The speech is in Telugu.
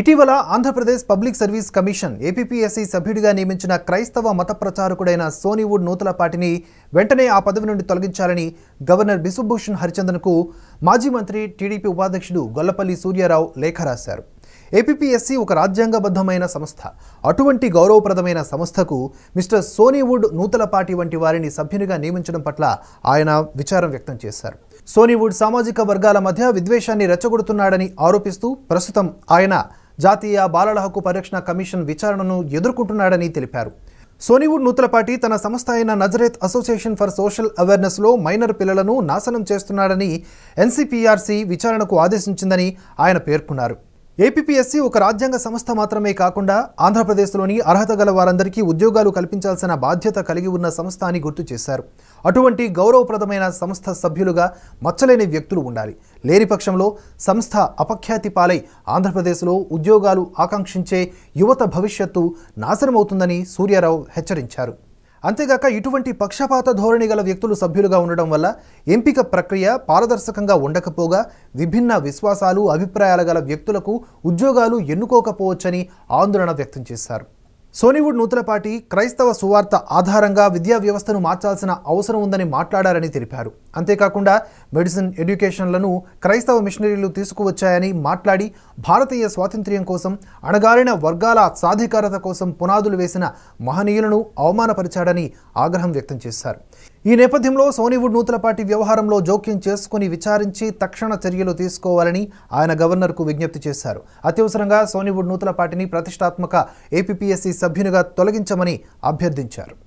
ఇటీవల Andhra Pradesh public service commission APSC సభ్యుడిగా నియమించిన క్రైస్తవ మత ప్రచారకుడైన సోనీవుడ్ నూతలపాటిని వెంటనే ఆ పదవి నుండి తొలగించాలని గవర్నర్ బిశ్వభూషణ్ హరిచందన్కు మాజీ మంత్రి టీడీపీ ఉపాధ్యక్షుడు గొల్లపల్లి సూర్యారావు లేఖ రాశారు ఏపీఎస్సీ ఒక రాజ్యాంగబద్ధమైన సంస్థ అటువంటి గౌరవప్రదమైన సంస్థకు మిస్టర్ సోనీవుడ్ నూతలపాటి వంటి వారిని సభ్యునిగా నియమించడం పట్ల ఆయన విచారం వ్యక్తం చేశారు సోనీవుడ్ సామాజిక వర్గాల మధ్య విద్వేషాన్ని రెచ్చగొడుతున్నాడని ఆరోపిస్తూ ప్రస్తుతం ఆయన జాతీయ బాలల హక్కు పరిరక్షణ కమిషన్ విచారణను ఎదుర్కొంటున్నాడని తెలిపారు సోనీవుడ్ నూతలపాటి తన సంస్థ అయిన నజరేత్ అసోసియేషన్ ఫర్ సోషల్ అవేర్నెస్లో మైనర్ పిల్లలను నాశనం చేస్తున్నాడని ఎన్సీపీఆర్సీ విచారణకు ఆదేశించిందని ఆయన పేర్కొన్నారు ఏపీఎస్సీ ఒక రాజ్యాంగ సంస్థ మాత్రమే కాకుండా ఆంధ్రప్రదేశ్లోని అర్హత గల వారందరికీ ఉద్యోగాలు కల్పించాల్సిన బాధ్యత కలిగి ఉన్న సంస్థ అని గుర్తు చేశారు అటువంటి గౌరవప్రదమైన సంస్థ సభ్యులుగా మచ్చలేని వ్యక్తులు ఉండాలి లేని పక్షంలో సంస్థ అపఖ్యాతి పాలై ఆంధ్రప్రదేశ్లో ఉద్యోగాలు ఆకాంక్షించే యువత భవిష్యత్తు నాశనమవుతుందని సూర్యారావు హెచ్చరించారు అంతేగాక ఇటువంటి పక్షపాత ధోరణి గల వ్యక్తులు సభ్యులుగా ఉండడం వల్ల ఎంపిక ప్రక్రియ పారదర్శకంగా ఉండకపోగా విభిన్న విశ్వాసాలు అభిప్రాయాల గల వ్యక్తులకు ఉద్యోగాలు ఎన్నుకోకపోవచ్చని ఆందోళన వ్యక్తం చేశారు సోనీవుడ్ నూతలపాటి క్రైస్తవ సువార్త ఆధారంగా విద్యా వ్యవస్థను మార్చాల్సిన అవసరం ఉందని మాట్లాడారని తెలిపారు అంతేకాకుండా మెడిసిన్ ఎడ్యుకేషన్లను క్రైస్తవ మిషనరీలు తీసుకువచ్చాయని మాట్లాడి భారతీయ స్వాతంత్ర్యం కోసం అణగారిన వర్గాల సాధికారత కోసం పునాదులు వేసిన మహనీయులను అవమానపరిచాడని ఆగ్రహం వ్యక్తం చేశారు ఈ నేపథ్యంలో సోనీవుడ్ నూతలపాటి వ్యవహారంలో జోక్యం చేసుకుని విచారించి తక్షణ చర్యలు తీసుకోవాలని ఆయన గవర్నర్కు విజ్ఞప్తి చేశారు అత్యవసరంగా సోనీవుడ్ నూతలపాటిని ప్రతిష్టాత్మక ఏపీఎస్సీ సభ్యునిగా తొలగించమని అభ్యర్థించారు